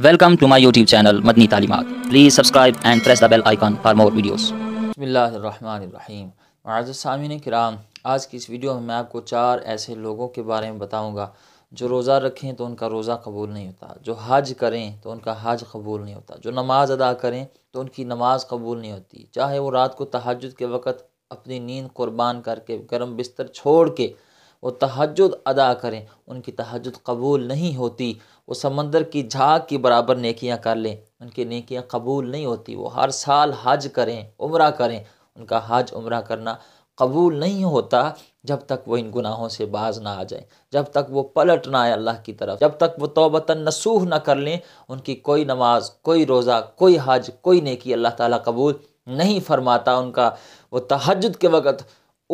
Welcome to my YouTube channel Madani Talimat please subscribe and press the bell icon for more videos. आज़ सामिन कराम आज की इस वीडियो में मैं आपको चार ऐसे लोगों के बारे में बताऊंगा जो रोज़ा रखें तो उनका रोज़ा कबूल नहीं होता जो हज करें तो उनका हज कबूल नहीं होता जो नमाज़ अदा करें तो उनकी नमाज़ कबूल नहीं होती चाहे वो रात को तहजद के वक़्त अपनी नींद कुर्बान करके गर्म बिस्तर छोड़ के वो तहजद अदा करें उनकी तहजद कबूल नहीं होती वो समंदर की झाग की बराबर नकियाँ कर लें उनकी नकियाँ कबूल नहीं होती वो हर साल हज करें उम्र करें उनका हज उम्र करना कबूल नहीं होता जब तक वो इन गुनाहों से बाज ना आ जाए जब तक वो पलट ना आए अल्लाह की तरफ जब तक वो तोबत नसूह ना कर लें उनकी कोई नमाज कोई रोज़ा कोई हज कोई नेकी अल्लाह ताला कबूल नहीं फरमाता उनका वो तहजद के वक़्त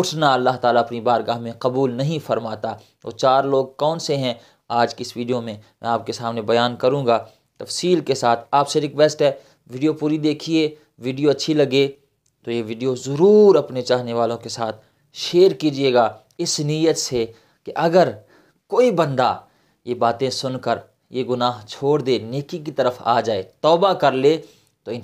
उठना अल्लाह ताला अपनी बारगाह में कबूल नहीं फरमाता वो तो चार लोग कौन से हैं आज की इस वीडियो में मैं आपके सामने बयान करूँगा तफसील के साथ आपसे रिक्वेस्ट है वीडियो पूरी देखिए वीडियो अच्छी लगे तो ये वीडियो ज़रूर अपने चाहने वालों के साथ शेयर कीजिएगा इस नीयत से कि अगर कोई बंदा ये बातें सुनकर ये गुनाह छोड़ दे नेकी की तरफ आ जाए तौबा कर ले तो इन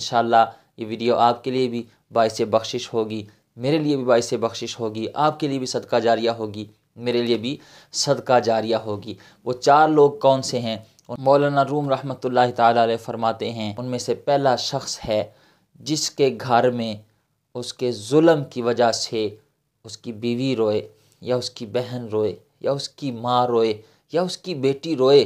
ये वीडियो आपके लिए भी बायस बख्शिश होगी मेरे लिए भी से बख्शिश होगी आपके लिए भी सदका जारिया होगी मेरे लिए भी सदका जारिया होगी वो चार लोग कौन से हैं मौलाना रूम रहमत ताल फरमाते हैं उनमें से पहला शख्स है जिसके घर में उसके जुल्म की वजह से उसकी बीवी रोए या उसकी बहन रोए या उसकी माँ रोए या उसकी बेटी रोए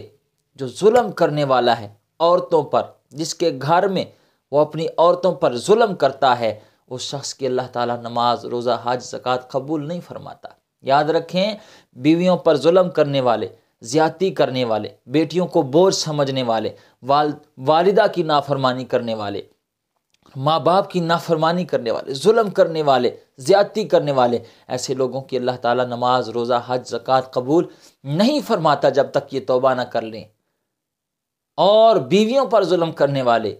जो जुल्म करने वाला है औरतों पर जिसके घर में वो अपनी औरतों पर जुल्म करता है उस शख्स की अल्लाह ताला नमाज रोज़ा हज ज़क़़त कबूल नहीं फरमाता याद रखें बीवियों पर जुल्म करने वाले ज़्यादती करने वाले बेटियों को बोझ समझने वाले वाल वालिदा की नाफरमानी करने वाले माँ बाप की नाफरमानी करने वाले जुल्म करने वाले ज़्यादती करने वाले ऐसे लोगों की अल्लाह ताला नमाज रोज़ा हज ज़क़़त कबूल नहीं फरमाता जब तक ये तोबा ना कर लें और बीवियों पर जुल्म करने वाले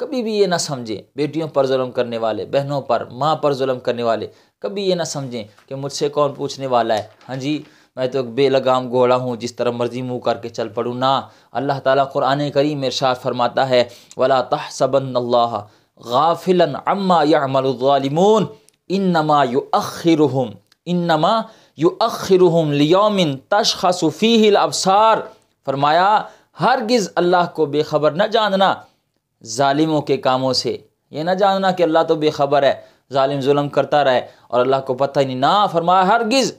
कभी भी ये ना समझें बेटियों पर जुलम करने वाले बहनों पर माँ पर जुलम करने वाले कभी ये ना समझें कि मुझसे कौन पूछने वाला है हाँ जी मैं तो एक बेलगाम घोड़ा हूँ जिस तरह मर्जी मुँह करके चल पड़ूँ ना अल्लाह ताला कुरान करीम इरशाद फरमाता है वला तहसबन गाफिलन अम्मा यामलमून इन नमा यु अखिरहम इन नमा यु अखिरहम लियोमिन तशखसफ़ी अबसार फरमाया हरगिज़ अल्लाह को बेखबर न जानना ालिमों के कामों से यह ना जानना कि अल्लाह तो बेखबर है ालिम जुल्म करता रहे और अल्लाह को पता ही नहीं ना फरमाया हरगिज़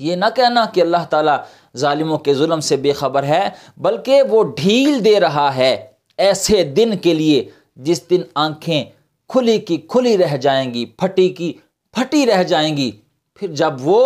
ये ना कहना कि अल्लाह ताली ालिमों के जुल्म से बेखबर है बल्कि वो ढील दे रहा है ऐसे दिन के लिए जिस दिन आंखें खुली की खुली रह जाएंगी फटी की फटी रह जाएंगी फिर जब वो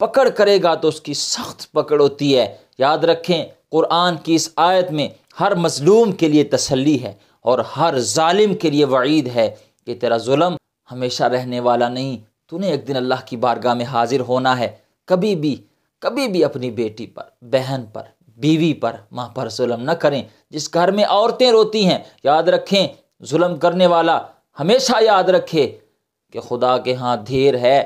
पकड़ करेगा तो उसकी सख्त पकड़ होती है याद रखें कुरान की इस आयत में हर मजलूम के लिए तसली है और हर जालिम के लिए वईद है कि तेरा जुल्म हमेशा रहने वाला नहीं तूने एक दिन अल्लाह की बारगाह में हाजिर होना है कभी भी कभी भी अपनी बेटी पर बहन पर बीवी पर माँ पर म न करें जिस घर में औरतें रोती हैं याद रखें जुल्म करने वाला हमेशा याद रखे कि खुदा के यहाँ धेर है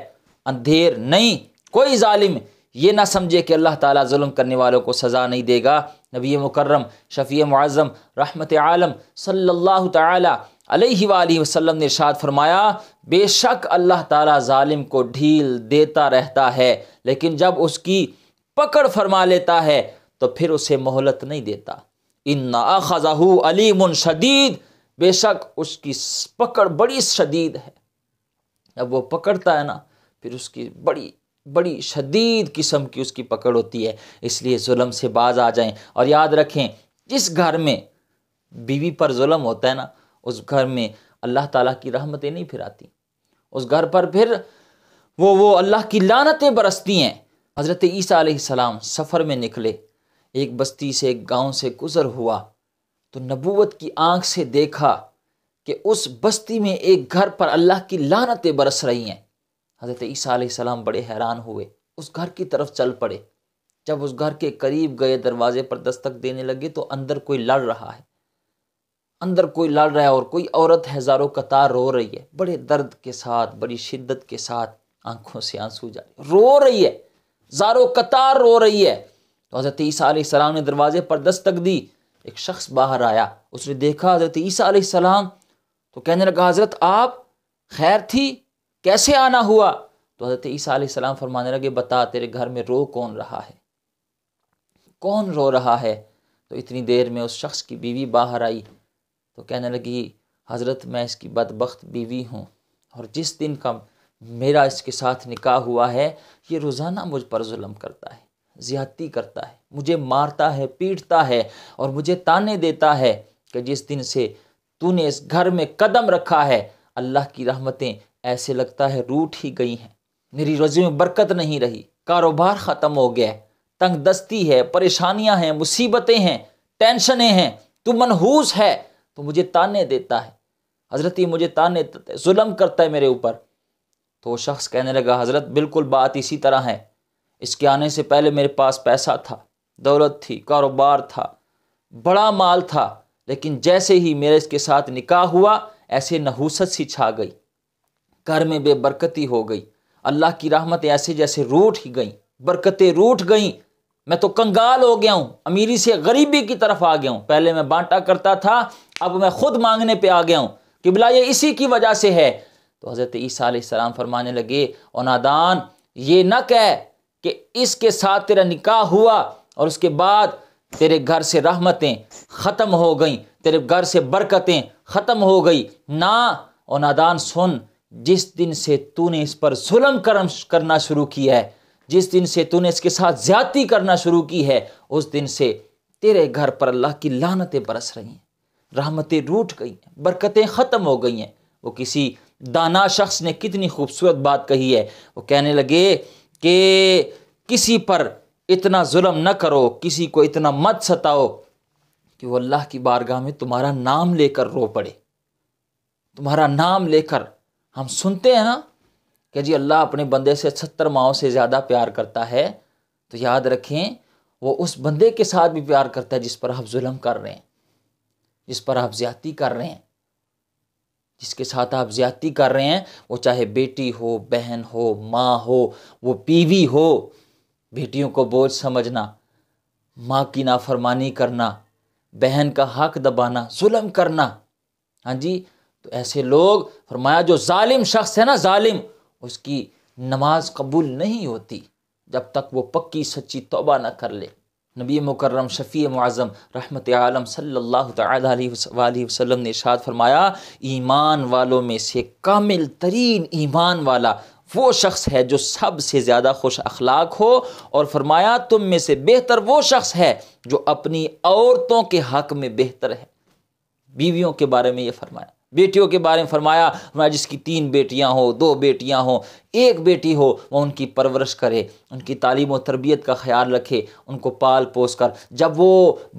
अंधेर नहीं कोई जालिम ये ना समझे कि अल्लाह ताला जुल्म करने वालों को सज़ा नहीं देगा नबी मुकर्रम शफ़ी मुआज़म रहमत आलम सल्लल्लाहु ताला अलैहि वसल्लम ने इरशाद फरमाया बेशक अल्लाह ताला जालिम को ढील देता रहता है लेकिन जब उसकी पकड़ फरमा लेता है तो फिर उसे मोहलत नहीं देता इन्ना खजाहू अलीम शदीद बेशक उसकी पकड़ बड़ी शदीद है जब वो पकड़ता है ना फिर उसकी बड़ी बड़ी शदीद किस्म की उसकी पकड़ होती है इसलिए जुल्म से बाज आ जाएं और याद रखें जिस घर में बीवी पर जुल्म होता है ना उस घर में अल्लाह ताला की रहमतें नहीं फिर आती उस घर पर फिर वो वो अल्लाह की लानतें बरसती हैं हज़रत ईसा सलाम सफ़र में निकले एक बस्ती से एक गाँव से गुज़र हुआ तो नबूवत की आँख से देखा कि उस बस्ती में एक घर पर अल्लाह की लानतें बरस रही हैं हज़रत ईसा बड़े हैरान हुए उस घर की तरफ चल पड़े जब उस घर के करीब गए दरवाजे पर दस्तक देने लगे तो अंदर कोई लड़ रहा है अंदर कोई लड़ रहा है और कोई औरत हजारों कतार रो रही है बड़े दर्द के साथ बड़ी शिद्दत के साथ आंखों से आंसू जा रही रो रही है जारो कतार रो रही है तो हज़रत ईसा सलाम ने दरवाजे पर दस्तक दी एक शख्स बाहर आया उसने देखा हज़रत ईसा सलाम तो कहने लगा हज़रत आप खैर थी कैसे आना हुआ तो हजरत ईसा सलाम फरमाने लगे बता तेरे घर में रो कौन रहा है कौन रो रहा है तो इतनी देर में उस शख्स की बीवी बाहर आई तो कहने लगी हज़रत मैं इसकी बदबक बीवी हूँ और जिस दिन का मेरा इसके साथ निकाह हुआ है ये रोज़ाना मुझ पर म करता है ज़्यादती करता है मुझे मारता है पीटता है और मुझे ताने देता है कि जिस दिन से तूने इस घर में कदम रखा है अल्लाह की रहमतें ऐसे लगता है रूठ ही गई हैं मेरी रोजी में बरकत नहीं रही कारोबार ख़त्म हो गया तंग दस्ती है परेशानियां हैं मुसीबतें हैं टेंशनें हैं तू मनहूस है तो मुझे ताने देता है हज़रत ही मुझे ताने देता है करता है मेरे ऊपर तो वो शख्स कहने लगा हज़रत बिल्कुल बात इसी तरह है इसके आने से पहले मेरे पास पैसा था दौलत थी कारोबार था बड़ा माल था लेकिन जैसे ही मेरे इसके साथ निकाह हुआ ऐसे नहूसत सी छा गई घर में बेबरकती हो गई अल्लाह की रहमत ऐसे जैसे रूठ ही गई बरकतें रूठ गई मैं तो कंगाल हो गया हूँ अमीरी से गरीबी की तरफ आ गया हूँ पहले मैं बांटा करता था अब मैं खुद मांगने पे आ गया हूँ कि बिला ये इसी की वजह से है तो हज़रत ईसा सलाम फरमाने लगे और नादान ये न कह कि इसके साथ तेरा निकाह हुआ और उसके बाद तेरे घर से रहमतें ख़त्म हो गई तेरे घर से बरकतें ख़त्म हो गई ना और नादान सुन जिस दिन से तूने इस पर जुलम कर्म करना शुरू किया है जिस दिन से तूने इसके साथ ज्यादा करना शुरू की है उस दिन से तेरे घर पर अल्लाह की लानतें बरस रही हैं रहमतें रूठ गई हैं बरकतें ख़त्म हो गई हैं वो किसी दाना शख्स ने कितनी खूबसूरत बात कही है वो कहने लगे कि किसी पर इतना जुल्म न करो किसी को इतना मत सताओ कि वो अल्लाह की बारगाह में तुम्हारा नाम लेकर रो पड़े तुम्हारा नाम लेकर हम सुनते हैं ना कि जी अल्लाह अपने बंदे से सत्तर माओ से ज़्यादा प्यार करता है तो याद रखें वो उस बंदे के साथ भी प्यार करता है जिस पर आप जुल्म कर रहे हैं जिस पर आप ज़्यादती कर रहे हैं जिसके साथ आप ज़्यादती कर रहे हैं वो चाहे बेटी हो बहन हो माँ हो वो बीवी हो बेटियों को बोझ समझना माँ की नाफरमानी करना बहन का हक दबाना जुल्म करना हाँ जी तो ऐसे लोग फरमाया जो जालिम शख्स है ना जालिम उसकी नमाज कबूल नहीं होती जब तक वो पक्की सच्ची तोबा ना कर ले नबी मुकर्रम शफ़ी मुआज़म रहमत आलम सल्लल्लाहु अलैहि वसल्लम ने इशाद फरमाया ईमान वालों में से कामिल तरीन ईमान वाला वो शख्स है जो सबसे ज़्यादा खुश अखलाक हो और फरमाया तुम में से बेहतर वो शख्स है जो अपनी औरतों के हक में बेहतर है बीवियों के बारे में ये फरमाया बेटियों के बारे में फरमाया हमारा जिसकी तीन बेटियां हो दो बेटियां हो एक बेटी हो वह उनकी परवरिश करे उनकी तालीम और तरबियत का ख्याल रखे उनको पाल पोस कर जब वो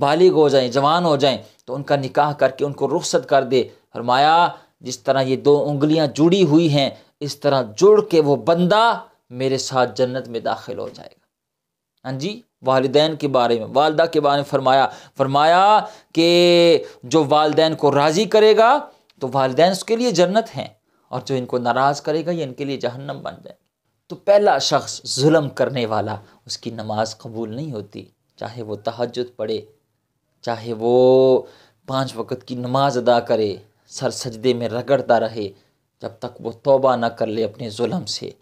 बालिग हो जाएं जवान हो जाएं तो उनका निकाह करके उनको रुख्सत कर दे फरमाया जिस तरह ये दो उंगलियां जुड़ी हुई हैं इस तरह जुड़ के वो बंदा मेरे साथ जन्नत में दाखिल हो जाएगा हाँ जी वालदेन के बारे में वालदा के बारे में फरमाया फरमाया कि जो वालदेन को राज़ी करेगा तो वालदे उसके लिए जन्नत हैं और जो इनको नाराज़ करेगा ये इनके लिए जहन्नम बन जाए तो पहला शख्स जुल्म करने वाला उसकी नमाज कबूल नहीं होती चाहे वो तहजद पढ़े चाहे वो पांच वक्त की नमाज अदा करे सर सजदे में रगड़ता रहे जब तक वो तोबा ना कर ले अपने जुल्म से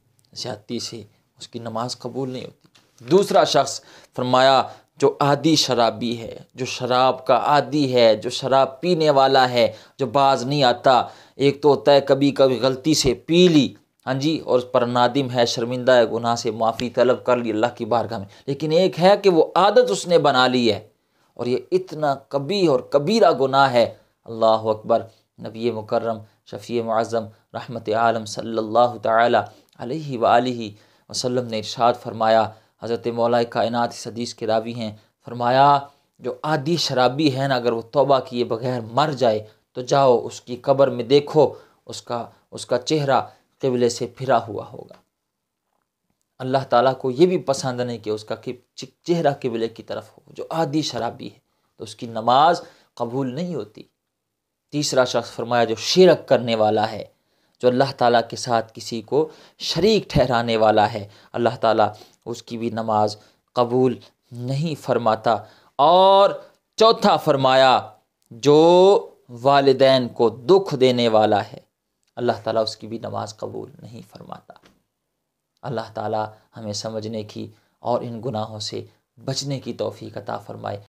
ज़्यादती से उसकी नमाज कबूल नहीं होती दूसरा शख्स फरमाया जो आदि शराबी है जो शराब का आदि है जो शराब पीने वाला है जो बाज नहीं आता एक तो होता है कभी कभी गलती से पी ली हाँ जी और पर नादिम है शर्मिंदा है गुनाह से माफ़ी तलब कर ली अल्लाह की बारगाह में लेकिन एक है कि वो आदत उसने बना ली है और ये इतना कभी और कबीरा गुनाह है अल्लाह अकबर नबी मुकर्रम शफ़ी मज़म रहमत आलम सल्लल्लाहु ताला अलैहि वसल्लम ने इरशाद फरमाया हज़रत मौला कायनत इस हदीस के रावी हैं फरमाया जो आदि शराबी है ना अगर वो तोबा किए बगैर मर जाए तो जाओ उसकी कब्र में देखो उसका उसका चेहरा किबले से फिरा हुआ होगा अल्लाह ताला को ये भी पसंद नहीं कि उसका कि चेहरा किबले की तरफ हो जो आदि शराबी है तो उसकी नमाज कबूल नहीं होती तीसरा शख्स फरमाया जो शिरक करने वाला है जो अल्लाह ताला के साथ किसी को शरीक ठहराने वाला है अल्लाह ताला उसकी भी नमाज कबूल नहीं फरमाता और चौथा फरमाया जो वालदेन को दुख देने वाला है अल्लाह ताला उसकी भी नमाज कबूल नहीं फरमाता अल्लाह ताला हमें समझने की और इन गुनाहों से बचने की तोफ़ी अता फ़रमाए